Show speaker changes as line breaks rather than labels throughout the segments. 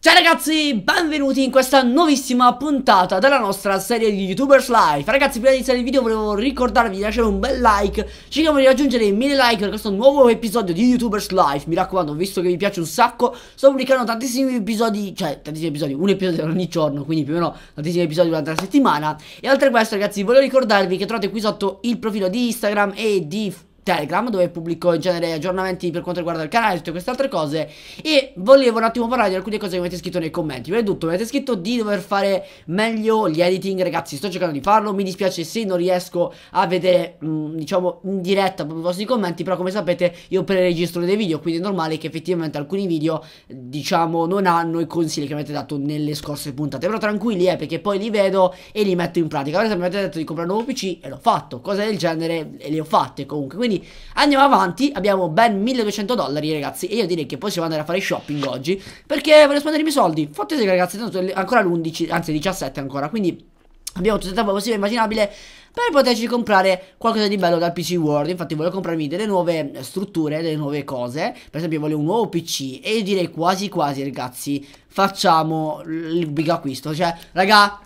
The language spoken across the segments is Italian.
Ciao ragazzi, benvenuti in questa nuovissima puntata della nostra serie di YouTubers Life Ragazzi, prima di iniziare il video volevo ricordarvi di lasciare un bel like Cerchiamo di raggiungere i 1000 like per questo nuovo episodio di YouTubers Life Mi raccomando, visto che vi piace un sacco Sto pubblicando tantissimi episodi, cioè tantissimi episodi, un episodio ogni giorno Quindi più o meno tantissimi episodi durante la settimana E oltre a questo ragazzi, volevo ricordarvi che trovate qui sotto il profilo di Instagram e di Facebook Telegram dove pubblico in genere aggiornamenti per quanto riguarda il canale e tutte queste altre cose e volevo un attimo parlare di alcune cose che mi avete scritto nei commenti. Prima di tutto mi avete scritto di dover fare meglio gli editing, ragazzi sto cercando di farlo, mi dispiace se non riesco a vedere mh, mm, diciamo in diretta proprio i vostri commenti, però come sapete io preregistro dei video, quindi è normale che effettivamente alcuni video diciamo non hanno i consigli che avete dato nelle scorse puntate, però tranquilli eh perché poi li vedo e li metto in pratica. Ad esempio mi avete detto di comprare un nuovo PC e l'ho fatto, cose del genere e le ho fatte comunque. Quindi andiamo avanti, abbiamo ben 1200 dollari ragazzi e io direi che possiamo andare a fare shopping oggi perché voglio spendere i miei soldi. Fateci ragazzi, tanto ancora l'11, anzi 17 ancora, quindi abbiamo tutto il tempo possibile e immaginabile per poterci comprare qualcosa di bello dal PC World. Infatti, voglio comprarmi delle nuove strutture, delle nuove cose. Per esempio, voglio un nuovo PC. E io direi quasi quasi, ragazzi, facciamo il big acquisto. Cioè, raga,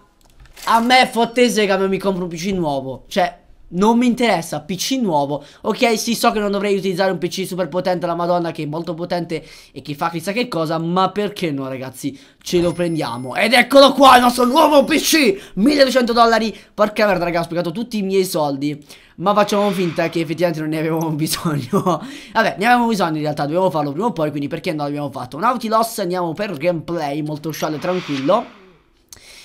a me è fottese che mi compro un PC nuovo. Cioè, non mi interessa, PC nuovo Ok, sì, so che non dovrei utilizzare un PC super potente La madonna che è molto potente E che fa chissà che cosa Ma perché no, ragazzi? Ce lo prendiamo Ed eccolo qua, il nostro nuovo PC 1200 dollari Porca merda, ragazzi, ho spiegato tutti i miei soldi ma facciamo finta che effettivamente non ne avevamo bisogno Vabbè, ne avevamo bisogno in realtà, dovevamo farlo prima o poi Quindi perché no, l'abbiamo fatto Un Nautilus, andiamo per gameplay, molto sciallo e tranquillo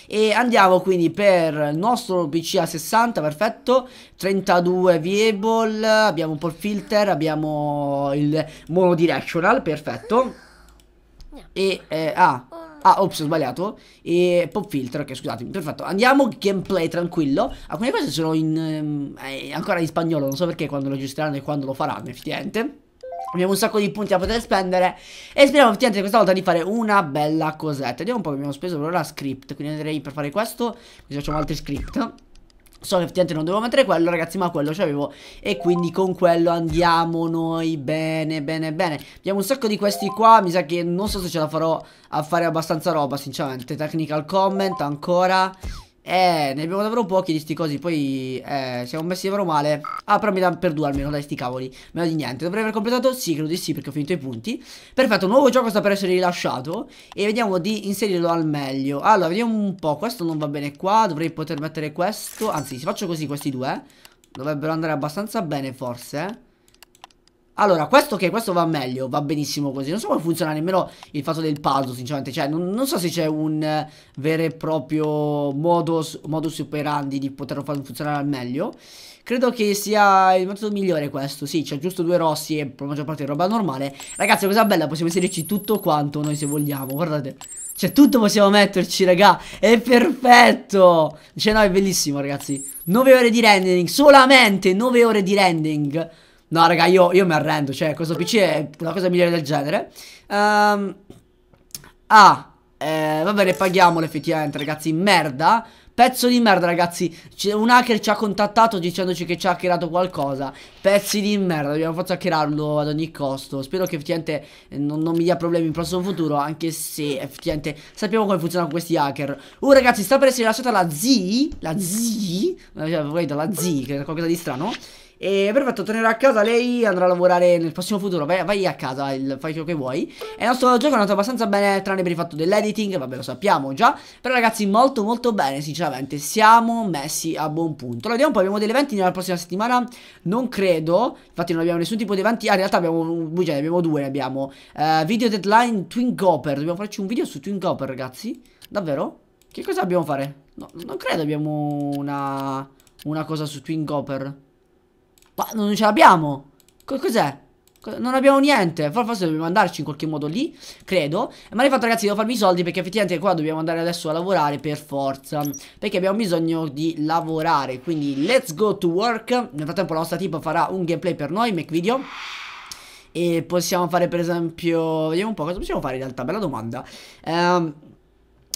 e andiamo quindi per il nostro PC a 60, perfetto, 32 viable, abbiamo un po' il filter, abbiamo il monodirectional, perfetto. E, eh, ah, Ah, ops, ho sbagliato. E pop filter, ok, scusatemi. Perfetto. Andiamo gameplay tranquillo. Alcune cose sono in, ehm, eh, ancora in spagnolo, non so perché quando lo registreranno e quando lo faranno, effettivamente. Abbiamo un sacco di punti da poter spendere e speriamo effettivamente questa volta di fare una bella cosetta. Vediamo un po' che abbiamo speso per ora script, quindi andrei per fare questo, così facciamo altri script. So che effettivamente non dovevo mettere quello ragazzi ma quello c'avevo E quindi con quello andiamo noi bene bene bene Abbiamo un sacco di questi qua Mi sa che non so se ce la farò a fare abbastanza roba sinceramente Technical comment ancora eh, ne abbiamo davvero pochi di sti cosi. Poi, eh, siamo messi davvero male. Ah, però mi dà per due almeno, dai, sti cavoli. Meno di niente. Dovrei aver completato? Sì, credo di sì, perché ho finito i punti. Perfetto, un nuovo gioco sta per essere rilasciato. E vediamo di inserirlo al meglio. Allora, vediamo un po'. Questo non va bene qua. Dovrei poter mettere questo. Anzi, se faccio così questi due, dovrebbero andare abbastanza bene, forse. Allora, questo che ok, questo va meglio, va benissimo così. Non so come funziona nemmeno il fatto del puzzle, sinceramente. Cioè, non, non so se c'è un eh, vero e proprio modus, modus operandi di poterlo far funzionare al meglio. Credo che sia il metodo migliore questo. Sì, c'è giusto due rossi e per la maggior parte roba normale. Ragazzi, cosa bella, possiamo inserirci tutto quanto noi se vogliamo. Guardate. Cioè, tutto possiamo metterci, raga. È perfetto. Cioè, no, è bellissimo, ragazzi. 9 ore di rendering, solamente 9 ore di rendering. No, raga, io, io mi arrendo. Cioè, questo PC è una cosa migliore del genere. Um, ah, eh, va bene, paghiamolo effettivamente, ragazzi. Merda. Pezzo di merda, ragazzi. un hacker ci ha contattato dicendoci che ci ha hackerato qualcosa. Pezzi di merda, dobbiamo forza hackerarlo ad ogni costo. Spero che effettivamente eh, non, non mi dia problemi in prossimo futuro. Anche se effettivamente sappiamo come funzionano questi hacker. Uh, ragazzi, sta per essere lasciata la Z. La Z. Mm. Eh, cioè, la Z, qualcosa di strano. E perfetto, tornerò a casa. Lei andrà a lavorare nel prossimo futuro. Vai, vai a casa, il, fai ciò che vuoi. E il nostro gioco è andato abbastanza bene, tranne per il fatto dell'editing. Vabbè, lo sappiamo già. Però, ragazzi, molto, molto bene. Sinceramente, siamo messi a buon punto. Allora, vediamo un po'. Abbiamo degli eventi nella prossima settimana. Non credo. Infatti, non abbiamo nessun tipo di eventi. Ah, in realtà, abbiamo un bugia. Ne cioè, abbiamo due. Ne abbiamo uh, video deadline Twin Copper. Dobbiamo farci un video su Twin Copper, ragazzi. Davvero? Che cosa dobbiamo fare? No, non credo abbiamo una, una cosa su Twin Copper. Ma non ce l'abbiamo. Cos'è? Non abbiamo niente. Forse dobbiamo andarci in qualche modo lì, credo. Ma di fatto, ragazzi, devo farmi i soldi perché effettivamente qua dobbiamo andare adesso a lavorare per forza. Perché abbiamo bisogno di lavorare. Quindi, let's go to work. Nel frattempo, la nostra tipa farà un gameplay per noi, make video. E possiamo fare, per esempio... Vediamo un po' cosa possiamo fare in realtà, bella domanda. Ehm...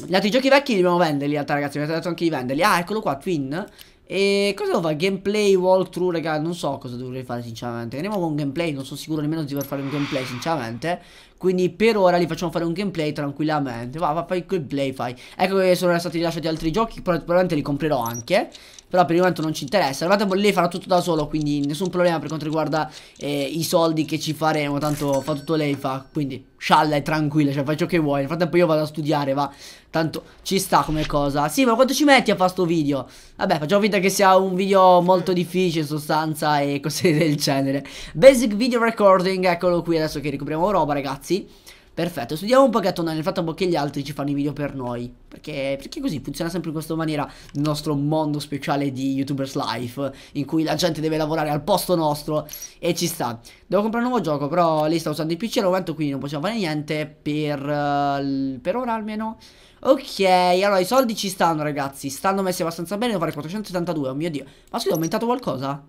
Gli altri giochi vecchi li dobbiamo venderli in realtà ragazzi, mi avete detto anche di venderli. Ah, eccolo qua, Twin. E cosa devo fare? Gameplay, walkthrough, raga, non so cosa dovrei fare sinceramente Andiamo con gameplay, non sono sicuro nemmeno di dover fare un gameplay sinceramente Quindi per ora li facciamo fare un gameplay tranquillamente Va, va, fai il gameplay, fai Ecco che sono stati rilasciati altri giochi, probabilmente li comprerò anche però per il momento non ci interessa Renato lei farà tutto da solo Quindi nessun problema per quanto riguarda eh, i soldi che ci faremo Tanto fa tutto lei fa Quindi scialla e tranquilla Cioè fai ciò che vuoi Nel frattempo io vado a studiare va Tanto ci sta come cosa Sì ma quanto ci metti a fare sto video? Vabbè facciamo finta che sia un video molto difficile in sostanza E cose del genere Basic video recording Eccolo qui adesso che ricopriamo roba ragazzi Perfetto, studiamo un pochetto nel frattempo che gli altri ci fanno i video per noi. Perché, perché così funziona sempre in questa maniera il nostro mondo speciale di YouTubers Life, in cui la gente deve lavorare al posto nostro e ci sta. Devo comprare un nuovo gioco, però lei sta usando il PC al momento, quindi non possiamo fare niente per, uh, per ora almeno. Ok, allora i soldi ci stanno ragazzi, stanno messi abbastanza bene, devo fare 472, oh mio Dio. Ma scusa, ho aumentato qualcosa?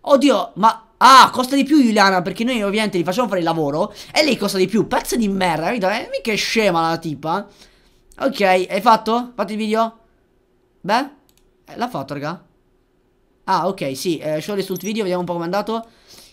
Oddio, ma Ah, costa di più Juliana perché noi ovviamente li facciamo fare il lavoro e lei costa di più. Pezzo di merda, capito? Eh, mica è scema la tipa. Ok, hai fatto? Fatto il video? Beh, eh, l'ha fatto, raga. Ah, ok, sì, eh, show result video, vediamo un po' come è andato.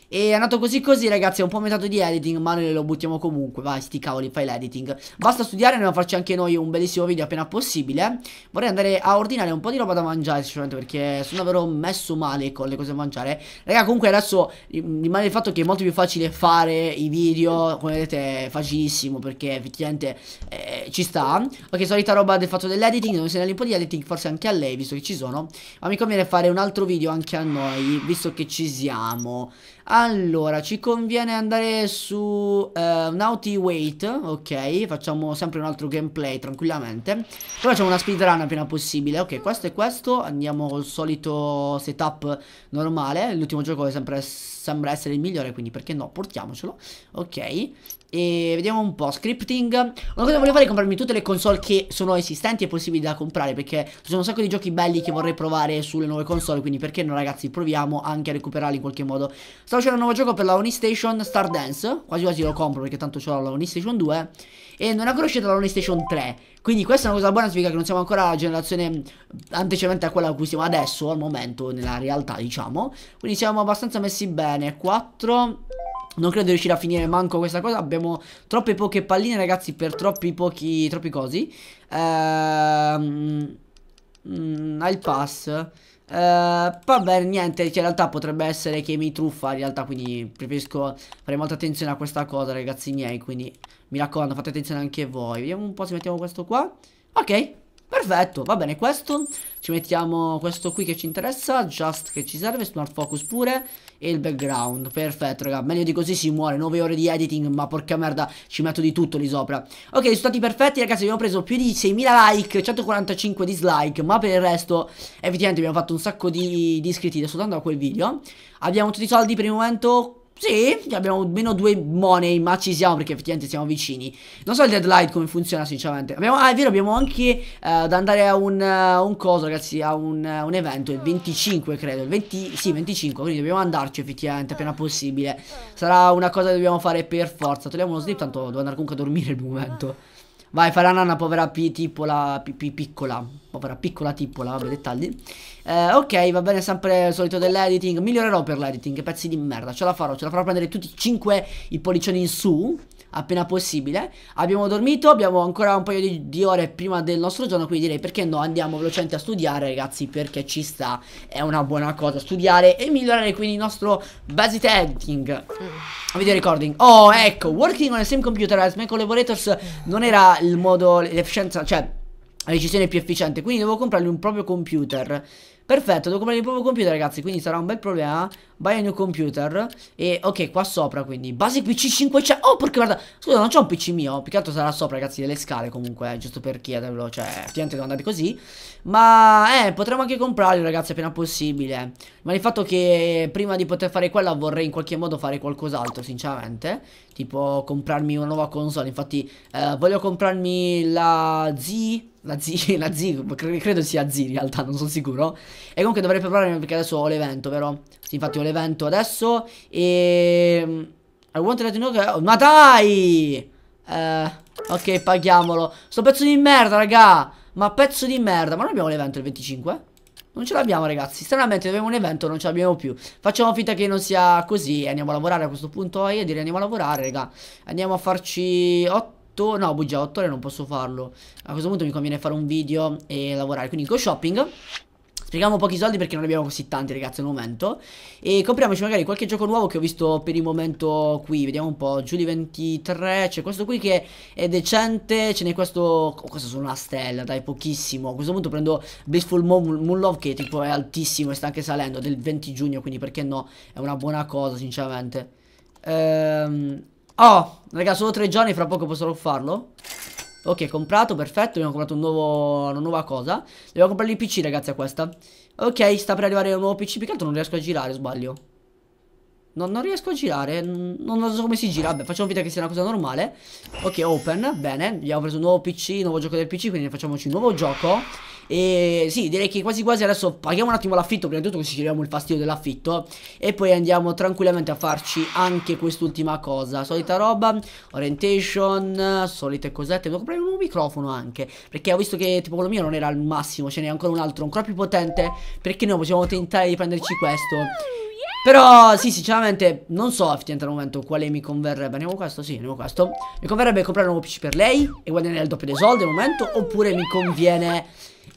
E è andato così così ragazzi, è un po' metato di editing ma noi lo buttiamo comunque, vai sti cavoli, fai l'editing Basta studiare, andiamo a farci anche noi un bellissimo video appena possibile Vorrei andare a ordinare un po' di roba da mangiare sicuramente perché sono davvero messo male con le cose da mangiare Raga comunque adesso rimane il fatto che è molto più facile fare i video, come vedete è facilissimo perché effettivamente eh, ci sta Ok, solita roba del fatto dell'editing, devo insegnare un po' di editing forse anche a lei visto che ci sono Ma mi conviene fare un altro video anche a noi visto che ci siamo allora, ci conviene andare su uh, Naughty Wait, ok? Facciamo sempre un altro gameplay tranquillamente. Poi facciamo una speedrun appena possibile. Ok, questo è questo. Andiamo col solito setup normale. L'ultimo gioco sembra, sembra essere il migliore, quindi perché no? Portiamocelo. Ok. E vediamo un po' Scripting Una cosa che voglio fare è comprarmi tutte le console che sono esistenti e possibili da comprare Perché ci sono un sacco di giochi belli che vorrei provare sulle nuove console Quindi perché no ragazzi proviamo anche a recuperarli in qualche modo Sta uscendo un nuovo gioco per la Station Star Dance Quasi quasi lo compro perché tanto ce l'ho la Station 2 E non è ancora uscita la Station 3 Quindi questa è una cosa buona significa che non siamo ancora la generazione Antecedente a quella a cui siamo adesso al momento nella realtà diciamo Quindi siamo abbastanza messi bene 4 non credo di riuscire a finire manco questa cosa Abbiamo troppe poche palline ragazzi Per troppi pochi, troppi cosi Ehm mm, Al pass Uh, ehm, vabbè, niente, cioè, in realtà potrebbe essere che mi truffa in realtà, quindi preferisco fare molta attenzione a questa cosa, ragazzi miei, quindi mi raccomando, fate attenzione anche voi. Vediamo un po' se mettiamo questo qua. Ok, Perfetto, va bene questo Ci mettiamo questo qui che ci interessa Just che ci serve, smart focus pure E il background, perfetto raga Meglio di così si muore, 9 ore di editing Ma porca merda, ci metto di tutto lì sopra Ok, risultati perfetti ragazzi Abbiamo preso più di 6.000 like, 145 dislike Ma per il resto, effettivamente abbiamo fatto un sacco di, di iscritti Soltanto a quel video Abbiamo tutti i soldi per il momento sì, abbiamo meno due money, ma ci siamo perché effettivamente siamo vicini. Non so il deadline come funziona, sinceramente. Abbiamo, ah, è vero, abbiamo anche uh, eh, da andare a un, uh, un coso, ragazzi, a un, uh, un, evento, il 25 credo, il 20, sì, 25, quindi dobbiamo andarci effettivamente appena possibile. Sarà una cosa che dobbiamo fare per forza. Togliamo uno slip, tanto devo andare comunque a dormire il momento. Vai, fai la nanna, povera pi, tipola, pi, pi, piccola. Povera piccola tipola, vabbè, dettagli. Eh, ok, va bene, sempre il solito dell'editing. Migliorerò per l'editing, pezzi di merda. Ce la farò, ce la farò prendere tutti 5 i pollicioni in su appena possibile. Abbiamo dormito, abbiamo ancora un paio di, di ore prima del nostro giorno, quindi direi perché no, andiamo velocemente a studiare ragazzi, perché ci sta, è una buona cosa studiare e migliorare quindi il nostro basic editing. Mm. Video recording. Oh, ecco, working on the same computer as my collaborators non era il modo, l'efficienza, cioè la decisione più efficiente, quindi devo comprargli un proprio computer. Perfetto, devo comprare il proprio computer ragazzi, quindi sarà un bel problema. Buy a new computer. E ok, qua sopra quindi. Base PC 500. Oh, perché guarda, scusa, non c'è un PC mio. Più che altro sarà sopra ragazzi, delle scale comunque, eh, giusto per chiedervelo. Cioè, effettivamente devo andare così. Ma eh, potremmo anche comprarlo ragazzi appena possibile. Ma il fatto che prima di poter fare quella vorrei in qualche modo fare qualcos'altro, sinceramente. Tipo comprarmi una nuova console. Infatti eh, voglio comprarmi la Z la Z, la Z, credo sia Z in realtà, non sono sicuro. E comunque dovrei prepararmi perché adesso ho l'evento, vero? Sì, infatti ho l'evento adesso e... Ehm, I want to let you know che... Oh, ma dai! Eh, ok, paghiamolo. Sto pezzo di merda, raga! Ma pezzo di merda, ma non abbiamo l'evento il 25? Non ce l'abbiamo ragazzi, stranamente abbiamo un evento non ce l'abbiamo più Facciamo finta che non sia così andiamo a lavorare a questo punto Io direi andiamo a lavorare raga Andiamo a farci 8 8 No bugia 8 ore non posso farlo A questo punto mi conviene fare un video e lavorare Quindi go shopping Spieghiamo pochi soldi perché non ne abbiamo così tanti ragazzi al momento E compriamoci magari qualche gioco nuovo che ho visto per il momento qui Vediamo un po' giù di 23 C'è questo qui che è decente Ce n'è questo oh, Questo sono una stella dai pochissimo A questo punto prendo Blissful Moon che tipo è altissimo e sta anche salendo Del 20 giugno quindi perché no È una buona cosa sinceramente Ehm Oh, raga, solo tre giorni, fra poco posso farlo. Ok, comprato, perfetto, abbiamo comprato un nuovo, una nuova cosa. Dobbiamo comprare il PC, ragazzi, a questa. Ok, sta per arrivare un nuovo PC, più che altro non riesco a girare, sbaglio. No, non riesco a girare, non, so come si gira, vabbè, facciamo finta che sia una cosa normale. Ok, open, bene, abbiamo preso un nuovo PC, nuovo gioco del PC, quindi facciamoci un nuovo gioco. E sì, direi che quasi quasi adesso paghiamo un attimo l'affitto, prima di tutto così giriamo il fastidio dell'affitto. E poi andiamo tranquillamente a farci anche quest'ultima cosa. Solita roba, orientation, solite cosette. Devo comprare un nuovo microfono anche, perché ho visto che tipo quello mio non era al massimo, ce n'è ancora un altro ancora più potente. Perché noi possiamo tentare di prenderci questo. Però sì sinceramente non so effettivamente al momento quale mi converrebbe Andiamo questo? Sì andiamo questo Mi converrebbe comprare un nuovo PC per lei E guadagnare il doppio dei soldi al momento Oppure mi conviene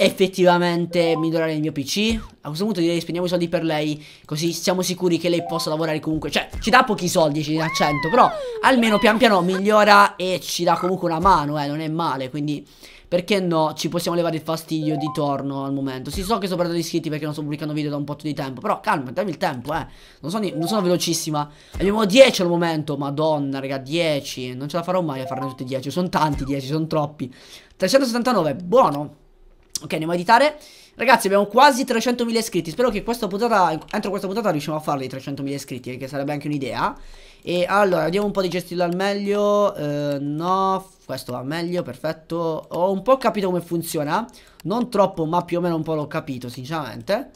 effettivamente migliorare il mio PC. A questo punto direi spendiamo i soldi per lei, così siamo sicuri che lei possa lavorare comunque. Cioè, ci dà pochi soldi, ci dà 100, però almeno pian piano migliora e ci dà comunque una mano, eh, non è male, quindi... Perché no, ci possiamo levare il fastidio di torno al momento Sì, so che sto perdendo iscritti perché non sto pubblicando video da un po' di tempo Però calma, dammi il tempo, eh non sono, non sono, velocissima Abbiamo 10 al momento, madonna, raga, 10 Non ce la farò mai a farne tutti 10 Sono tanti 10, sono troppi 379, buono Ok, andiamo a editare. Ragazzi, abbiamo quasi 300.000 iscritti. Spero che questa puntata, entro questa puntata riusciamo a farli i 300.000 iscritti, che sarebbe anche un'idea. E allora, vediamo un po' di gestirlo al meglio. Eh, no, questo va meglio, perfetto. Ho un po' capito come funziona. Non troppo, ma più o meno un po' l'ho capito, sinceramente.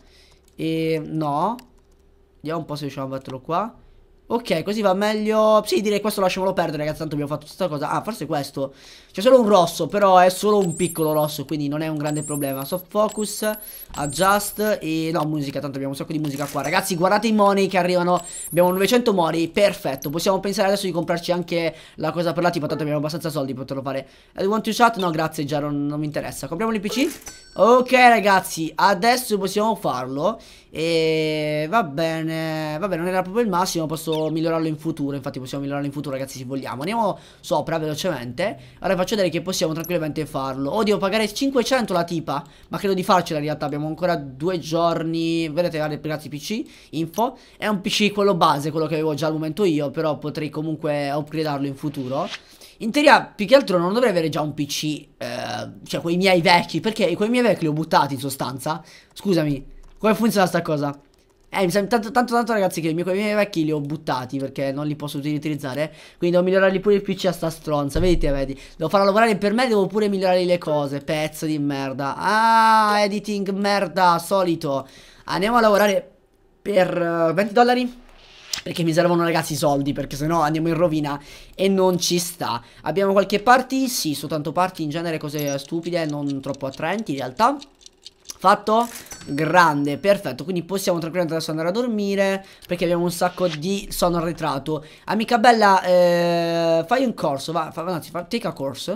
E no. Vediamo un po' se riusciamo a metterlo qua. Ok, così va meglio. Sì, direi questo lasciamolo perdere, ragazzi. Tanto abbiamo fatto questa cosa. Ah, forse questo. C'è solo un rosso, però è solo un piccolo rosso, quindi non è un grande problema. Soft focus, adjust e... No, musica, tanto abbiamo un sacco di musica qua. Ragazzi, guardate i money che arrivano. Abbiamo 900 money, perfetto. Possiamo pensare adesso di comprarci anche la cosa per la tipa, tanto abbiamo abbastanza soldi per poterlo fare. I want to shut? No, grazie, già non, non mi interessa. Compriamo il PC. Ok, ragazzi, adesso possiamo farlo. E va bene, va bene, non era proprio il massimo, posso migliorarlo in futuro, infatti possiamo migliorarlo in futuro ragazzi se vogliamo. Andiamo sopra velocemente, ora vi faccio vedere che possiamo tranquillamente farlo. Oh, devo pagare 500 la tipa, ma credo di farcela in realtà, abbiamo ancora due giorni, vedete ragazzi PC, info. È un PC quello base, quello che avevo già al momento io, però potrei comunque upgradarlo in futuro. In teoria, più che altro non dovrei avere già un PC, eh, cioè quei miei vecchi, perché quei miei vecchi li ho buttati in sostanza. Scusami, come funziona sta cosa? Eh, mi sa tanto, tanto, tanto ragazzi che i miei, i miei vecchi li ho buttati perché non li posso utilizzare. Quindi devo migliorarli pure il PC a sta stronza. Vedete, vedi. Devo farla lavorare per me, devo pure migliorare le cose. Pezzo di merda. Ah, editing merda, solito. Andiamo a lavorare per uh, eh, 20 dollari. Perché mi servono ragazzi i soldi Perché sennò andiamo in rovina E non ci sta Abbiamo qualche party? Sì, soltanto party in genere cose stupide Non troppo attraenti in realtà Fatto Grande, perfetto, quindi possiamo tranquillamente adesso andare a dormire Perché abbiamo un sacco di sonno arretrato Amica bella, eh, fai un corso, va, fa, anzi, fa, take a course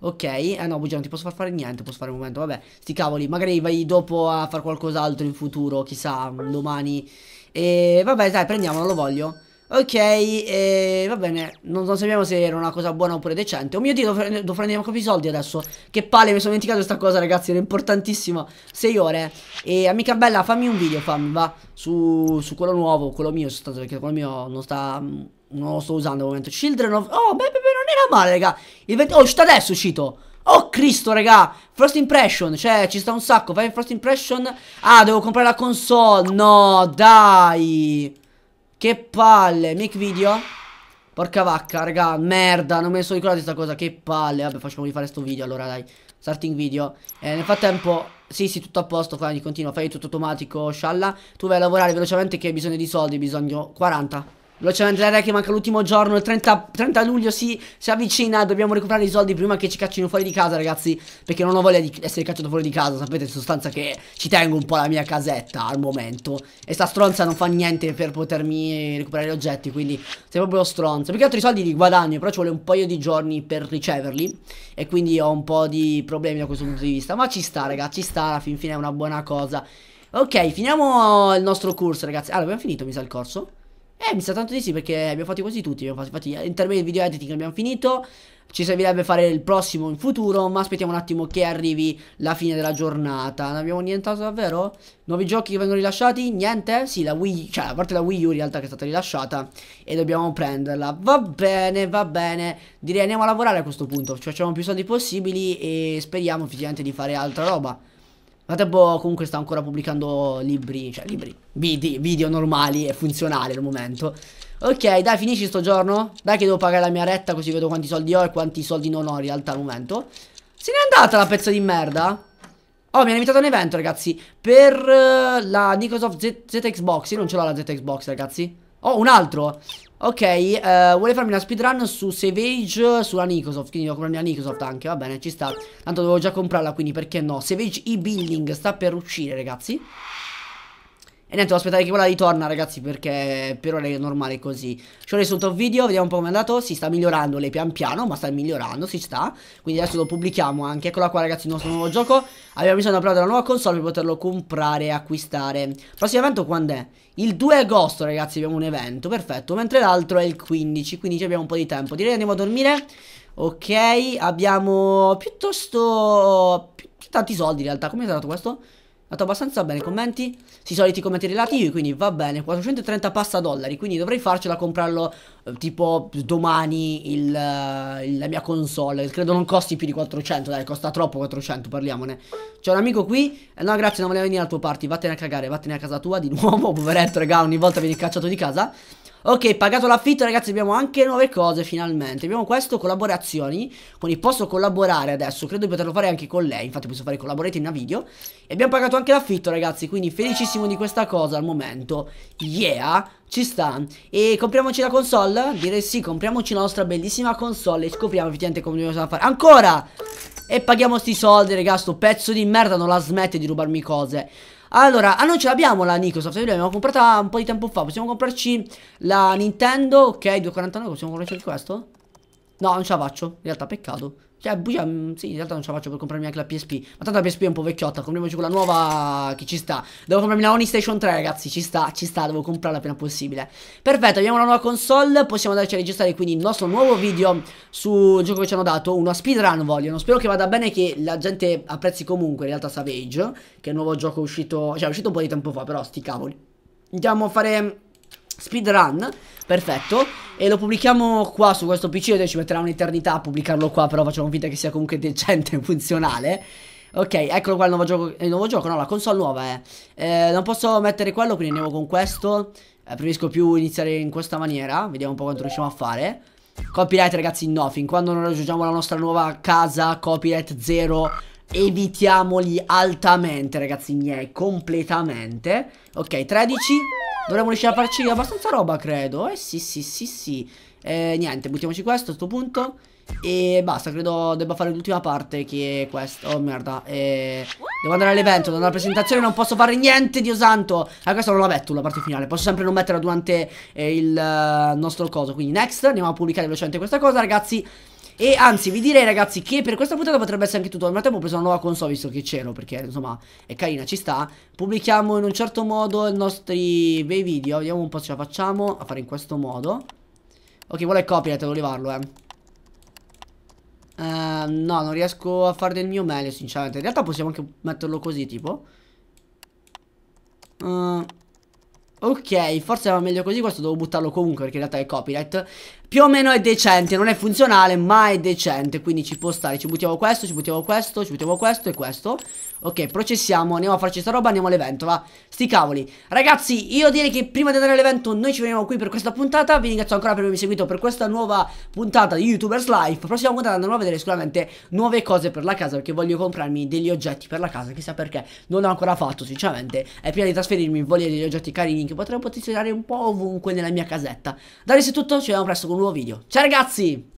Ok, eh no bugia, non ti posso far fare niente, posso fare un momento, vabbè Sti cavoli, magari vai dopo a fare qualcos'altro in futuro, chissà, domani E vabbè dai, prendiamolo, lo voglio Ok, eh, va bene, non, non, sappiamo se era una cosa buona oppure decente. Oh mio Dio, devo, devo prendere proprio i soldi adesso. Che palle, mi sono dimenticato questa cosa, ragazzi, era importantissima. 6 ore. E amica bella, fammi un video, fammi, va. Su, su quello nuovo, quello mio, stato, perché quello mio non sta... Non lo sto usando al momento. Children of... Oh, beh, beh, beh non era male, raga. Il 20... Oh, sta adesso è uscito. Oh Cristo raga First impression Cioè ci sta un sacco Fai first impression Ah devo comprare la console No dai che palle, make video Porca vacca, raga, merda, non me ne sono ricordato di questa cosa, che palle Vabbè, facciamo di fare sto video allora, dai Starting video eh, Nel frattempo, sì, sì, tutto a posto, quindi continua, fai tutto automatico, scialla Tu vai a lavorare velocemente che hai bisogno di soldi, bisogno 40 Velocemente la che manca l'ultimo giorno, il 30, 30 luglio si, si, avvicina, dobbiamo recuperare i soldi prima che ci caccino fuori di casa ragazzi Perché non ho voglia di essere cacciato fuori di casa, sapete in sostanza che ci tengo un po' la mia casetta al momento E sta stronza non fa niente per potermi recuperare gli oggetti, quindi sei proprio stronza Più che altro i soldi li guadagno, però ci vuole un paio di giorni per riceverli E quindi ho un po' di problemi da questo punto di vista Ma ci sta ragazzi, ci sta, alla fin fine è una buona cosa Ok, finiamo il nostro corso ragazzi Allora ah, abbiamo finito mi sa il corso? Eh, mi sa tanto di sì perché abbiamo fatto quasi tutti. Abbiamo fatto, fatti in termini di video editing abbiamo finito. Ci servirebbe fare il prossimo in futuro, ma aspettiamo un attimo che arrivi la fine della giornata. Non abbiamo nient'altro davvero? Nuovi giochi che vengono rilasciati? Niente? Sì, la Wii, cioè a parte la Wii U in realtà che è stata rilasciata e dobbiamo prenderla. Va bene, va bene. Direi andiamo a lavorare a questo punto. Ci facciamo più soldi possibili e speriamo effettivamente di fare altra roba. Ma tempo comunque sta ancora pubblicando libri, cioè libri, video, video normali e funzionali al momento. Ok, dai, finisci sto giorno. Dai che devo pagare la mia retta così vedo quanti soldi ho e quanti soldi non ho in realtà al momento. Se n'è andata la pezza di merda? Oh, mi hanno invitato un evento, ragazzi. Per uh, la Microsoft Z ZXbox. Io non ce l'ho la ZXbox, ragazzi. Oh, un altro. Ok, eh, vuole farmi una speedrun su Savage, sulla Nicosoft, quindi devo comprarmi la Nicosoft anche, va bene, ci sta. Tanto dovevo già comprarla, quindi perché no? Savage e-building sta per uscire, ragazzi. E niente, devo aspettare che quella ritorna, ragazzi, perché per ora è normale così. Ci ho reso un top video, vediamo un po' come è andato. Si sta migliorando lei pian piano, ma sta migliorando, si sta. Quindi adesso lo pubblichiamo anche. Eccola qua, ragazzi, il nostro nuovo gioco. Abbiamo bisogno di provare una nuova console per poterlo comprare e acquistare. Prossimo evento quando è? Il 2 agosto, ragazzi, abbiamo un evento, perfetto. Mentre l'altro è il 15, quindi abbiamo un po' di tempo. Direi andiamo a dormire. Ok, abbiamo piuttosto... Più, tanti soldi in realtà. Come è stato questo? Andato abbastanza bene, commenti? Si soliti commenti relativi, quindi va bene, 430 passa dollari, quindi dovrei farcela comprarlo eh, tipo domani il, eh, il, la mia console, credo non costi più di 400, dai, costa troppo 400, parliamone. C'è un amico qui, eh, no grazie, non voleva venire al tuo party, vattene a cagare, vattene a casa tua di nuovo, poveretto, regà, ogni volta vieni cacciato di casa. Ok, pagato l'affitto, ragazzi, abbiamo anche nuove cose finalmente. Abbiamo questo, collaborazioni. Quindi posso collaborare adesso. Credo di poterlo fare anche con lei. Infatti, posso fare collaborate in a video. E abbiamo pagato anche l'affitto, ragazzi. Quindi felicissimo di questa cosa al momento. Yeah! Ci sta. E compriamoci la console? Direi sì, compriamoci la nostra bellissima console e scopriamo effettivamente come dobbiamo fare. Ancora! E paghiamo sti soldi, ragazzi. Sto pezzo di merda non la smette di rubarmi cose. Allora, ah noi ce l'abbiamo la Microsoft, l'abbiamo comprata un po' di tempo fa, possiamo comprarci la Nintendo, ok, 2,49, possiamo comprarci questo? No, non ce la faccio, in realtà peccato cioè, buia, cioè, mm, sì, in realtà non ce la faccio per comprarmi anche la PSP. Ma tanto la PSP è un po' vecchiotta, compriamoci quella nuova che ci sta. Devo comprarmi la Oni 3, ragazzi, ci sta, ci sta, devo comprarla appena possibile. Perfetto, abbiamo la nuova console, possiamo andarci a registrare quindi il nostro nuovo video sul gioco che ci hanno dato, una speedrun vogliono. Spero che vada bene che la gente apprezzi comunque, in realtà Savage, che è un nuovo gioco uscito, cioè è uscito un po' di tempo fa, però sti cavoli. Andiamo a fare speedrun Perfetto E lo pubblichiamo qua su questo pc Adesso ci metterà un'eternità a pubblicarlo qua Però facciamo finta che sia comunque decente e funzionale Ok, eccolo qua il nuovo gioco Il nuovo gioco, no, la console nuova è eh. eh, Non posso mettere quello, quindi andiamo con questo eh, Preferisco più iniziare in questa maniera Vediamo un po' quanto riusciamo a fare Copyright ragazzi no, fin quando non raggiungiamo la nostra nuova casa Copyright zero Evitiamoli altamente ragazzi miei Completamente Ok, 13 Dovremmo riuscire a farci abbastanza roba, credo. Eh sì, sì, sì, sì. Eh, niente, buttiamoci questo a questo punto. E basta, credo debba fare l'ultima parte che è questa. Oh merda. Eh, devo andare all'evento, devo andare alla presentazione, non posso fare niente, Dio santo. Ah, questa non la metto la parte finale. Posso sempre non metterla durante eh, il uh, nostro coso. Quindi next, andiamo a pubblicare velocemente questa cosa, ragazzi. E anzi, vi direi ragazzi che per questa puntata potrebbe essere anche tutto. Nel frattempo ho preso una nuova console visto che c'ero, perché insomma è carina, ci sta. Pubblichiamo in un certo modo i nostri bei video. Vediamo un po' se ce la facciamo a fare in questo modo. Ok, vuole copyright, devo levarlo, eh. Uh, no, non riesco a fare del mio meglio, sinceramente. In realtà possiamo anche metterlo così, tipo. Uh, ok, forse va meglio così, questo devo buttarlo comunque perché in realtà è copyright. Più o meno è decente, non è funzionale, ma è decente, quindi ci può stare. Ci buttiamo questo, ci buttiamo questo, ci buttiamo questo e questo. Ok, processiamo, andiamo a farci questa roba, andiamo all'evento, va. Sti cavoli. Ragazzi, io direi che prima di andare all'evento noi ci veniamo qui per questa puntata. Vi ringrazio ancora per avermi seguito per questa nuova puntata di YouTubers Life. Prossima puntata andremo a vedere sicuramente nuove cose per la casa, perché voglio comprarmi degli oggetti per la casa, chissà perché. Non l'ho ancora fatto, sinceramente. E prima di trasferirmi voglio degli oggetti carini che potrei posizionare un po' ovunque nella mia casetta. Dai, se è tutto, ci vediamo presto con nuovo video. Ciao ragazzi!